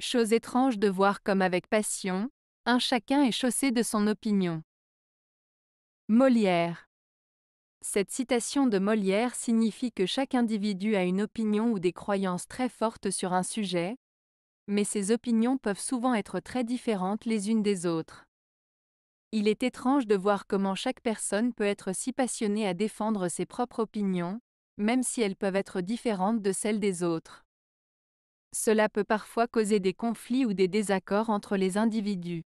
Chose étrange de voir comme avec passion, un chacun est chaussé de son opinion. Molière. Cette citation de Molière signifie que chaque individu a une opinion ou des croyances très fortes sur un sujet, mais ces opinions peuvent souvent être très différentes les unes des autres. Il est étrange de voir comment chaque personne peut être si passionnée à défendre ses propres opinions, même si elles peuvent être différentes de celles des autres. Cela peut parfois causer des conflits ou des désaccords entre les individus.